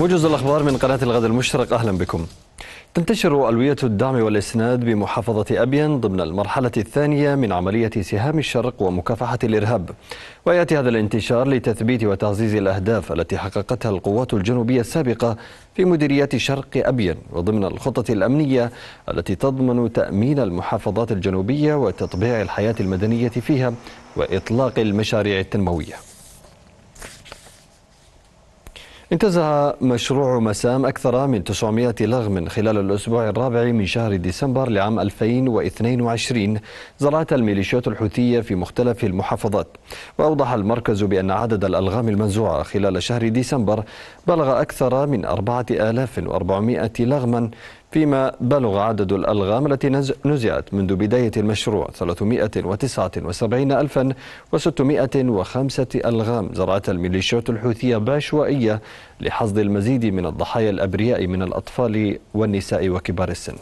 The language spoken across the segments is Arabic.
موجز الأخبار من قناة الغد المشترك أهلا بكم تنتشر ألوية الدعم والإسناد بمحافظة أبين ضمن المرحلة الثانية من عملية سهام الشرق ومكافحة الإرهاب ويأتي هذا الانتشار لتثبيت وتعزيز الأهداف التي حققتها القوات الجنوبية السابقة في مديريات شرق أبين وضمن الخطة الأمنية التي تضمن تأمين المحافظات الجنوبية وتطبيع الحياة المدنية فيها وإطلاق المشاريع التنموية انتزع مشروع مسام أكثر من 900 لغم خلال الأسبوع الرابع من شهر ديسمبر لعام 2022 زرعة الميليشيات الحوثية في مختلف المحافظات وأوضح المركز بأن عدد الألغام المنزوعة خلال شهر ديسمبر بلغ أكثر من 4400 لغما فيما بلغ عدد الألغام التي نزعت منذ بداية المشروع 379605 ألغام زرعت الميليشيات الحوثية بعشوائية لحصد المزيد من الضحايا الأبرياء من الأطفال والنساء وكبار السن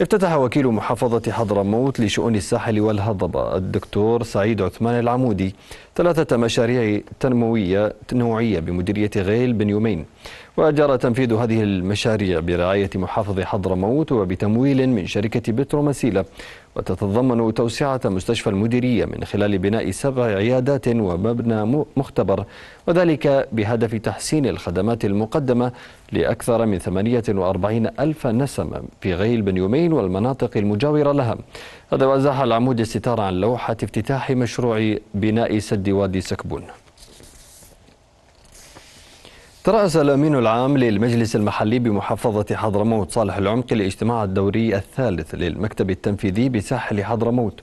افتتح وكيل محافظة حضرموت لشؤون الساحل والهضبة الدكتور سعيد عثمان العمودي ثلاثة مشاريع تنموية نوعية بمديرية غيل بن يومين وجرى تنفيذ هذه المشاريع برعاية محافظ حضرموت وبتمويل من شركة مسيلة وتتضمن توسعة مستشفى المديرية من خلال بناء سبع عيادات ومبنى مختبر وذلك بهدف تحسين الخدمات المقدمة لأكثر من 48 ألف نسمة في غيل بن يومين والمناطق المجاورة لها هذا وأزاح العمود الستار عن لوحة افتتاح مشروع بناء سد وادي سكبون ترأس الأمين العام للمجلس المحلي بمحافظة حضرموت صالح العمقي الاجتماع الدوري الثالث للمكتب التنفيذي بساحل حضرموت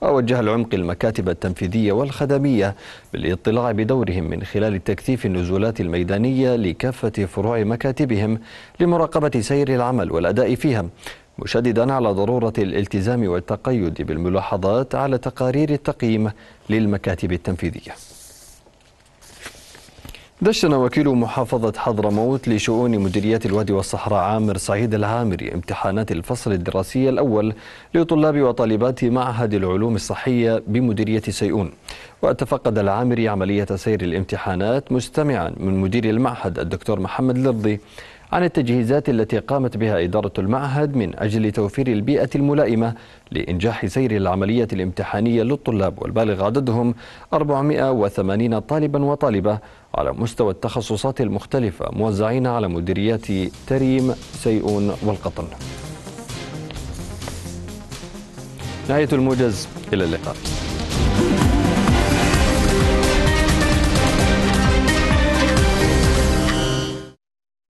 ووجه العمق المكاتب التنفيذية والخدمية بالاطلاع بدورهم من خلال تكثيف النزولات الميدانية لكافة فروع مكاتبهم لمراقبة سير العمل والأداء فيها مشددا على ضرورة الالتزام والتقيد بالملاحظات على تقارير التقييم للمكاتب التنفيذية دشن وكيل محافظة حضرموت لشؤون مديرية الوادي والصحراء عامر سعيد العامري امتحانات الفصل الدراسي الأول لطلاب وطالبات معهد العلوم الصحية بمديرية سيئون وتفقد العامري عملية سير الامتحانات مستمعا من مدير المعهد الدكتور محمد لرضي عن التجهيزات التي قامت بها إدارة المعهد من أجل توفير البيئة الملائمة لإنجاح سير العملية الامتحانية للطلاب والبالغ عددهم 480 طالبا وطالبة على مستوى التخصصات المختلفة موزعين على مديريات تريم سيئون والقطن نهاية الموجز إلى اللقاء